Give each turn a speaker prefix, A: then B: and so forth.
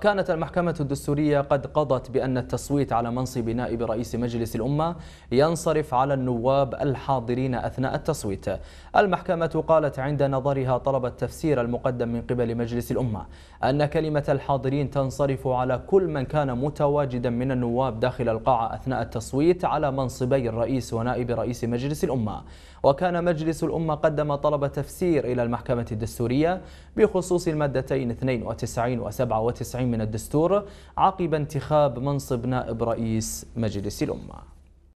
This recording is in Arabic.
A: كانت المحكمة الدستورية قد قضت بأن التصويت على منصب نائب رئيس مجلس الأمة ينصرف على النواب الحاضرين أثناء التصويت المحكمة قالت عند نظرها طلب التفسير المقدم من قبل مجلس الأمة أن كلمة الحاضرين تنصرف على كل من كان متواجدا من النواب داخل القاعة أثناء التصويت على منصبي الرئيس ونائب رئيس مجلس الأمة وكان مجلس الأمة قدم طلب تفسير إلى المحكمة الدستورية بخصوص المادتين 92 و97 من الدستور عقب انتخاب منصب نائب رئيس مجلس الأمة